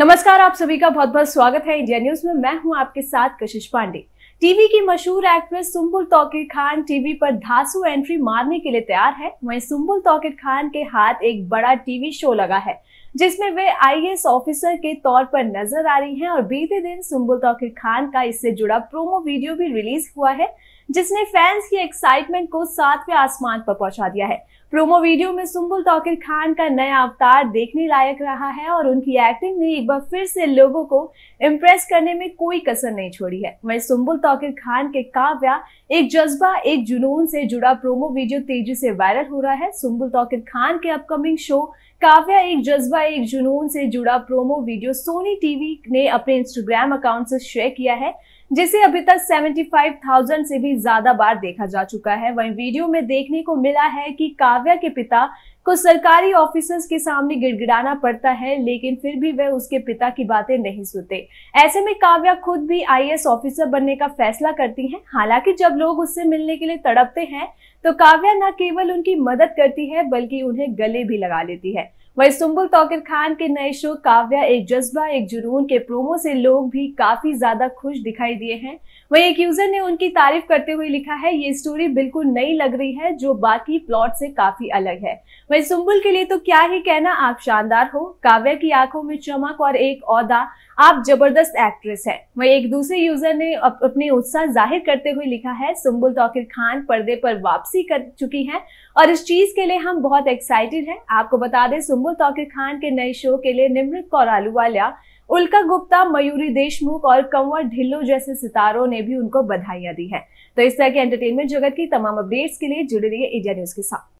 नमस्कार आप सभी का बहुत बहुत स्वागत है इंडिया न्यूज में मैं हूं आपके साथ कशिश पांडे टीवी की मशहूर एक्ट्रेस सुम्बुल तौकीर खान टीवी पर धासु एंट्री मारने के लिए तैयार है वहीं सुम्बुल तौकीर खान के हाथ एक बड़ा टीवी शो लगा है जिसमें वे आईएएस ऑफिसर के तौर पर नजर आ रही हैं और बीते दिन सुम्बुल तौकीर खान का इससे जुड़ा प्रोमो वीडियो भी रिलीज हुआ है जिसने फैंस की एक्साइटमेंट को सातवें आसमान पर पहुंचा दिया है प्रोमो वीडियो में सुम्बुल तौकीर खान का नया अवतार देखने लायक रहा है और उनकी एक्टिंग ने एक बार फिर से लोगों को इम्प्रेस करने में कोई कसर नहीं छोड़ी है वही सुम्बुल तौकीर खान के काव्या एक जज्बा एक जुनून से जुड़ा प्रोमो वीडियो तेजी से वायरल हो रहा है सुम्बुल तौकीर खान के अपकमिंग शो काव्या एक जज्बा एक जुनून से जुड़ा प्रोमो वीडियो सोनी टीवी ने अपने इंस्टाग्राम अकाउंट से शेयर किया है जिसे अभी तक 75,000 से भी ज्यादा बार देखा जा चुका है वहीं वीडियो में देखने को मिला है कि काव्या के पिता को सरकारी ऑफिसर्स के सामने गिड़गिड़ाना पड़ता है लेकिन फिर भी वह उसके पिता की बातें नहीं सुनते ऐसे में काव्या खुद भी आई ऑफिसर बनने का फैसला करती है हालांकि जब लोग उससे मिलने के लिए तड़पते हैं तो काव्या न केवल उनकी मदद करती है बल्कि उन्हें गले भी लगा लेती है वही सुम्बुल तोकिर खान के नए शो काव्या एक जज्बा एक जुनून के प्रोमो से लोग भी काफी ज्यादा खुश दिखाई दिए हैं वही एक यूजर ने उनकी तारीफ करते हुए लिखा है ये स्टोरी बिल्कुल नई लग रही है जो बाकी प्लॉट से काफी अलग है वही सुम्बुल के लिए तो क्या ही कहना आप शानदार हो काव्या की आंखों में चमक और एक औदा आप जबरदस्त एक्ट्रेस हैं वही एक दूसरे यूजर ने अप, अपने उत्साह जाहिर करते हुए लिखा है सुम्बुल तोकिर खान पर्दे पर वापसी कर चुकी हैं और इस चीज के लिए हम बहुत एक्साइटेड हैं आपको बता दें सुम्बुल मुर्मू तौकीर खान के नए शो के लिए निमृत कौर आलूवालिया उल्का गुप्ता मयूरी देशमुख और कंवर ढिल्लो जैसे सितारों ने भी उनको बधाइयां दी है तो इस तरह के एंटरटेनमेंट जगत की तमाम अपडेट्स के लिए जुड़े रहिए इंडिया न्यूज के साथ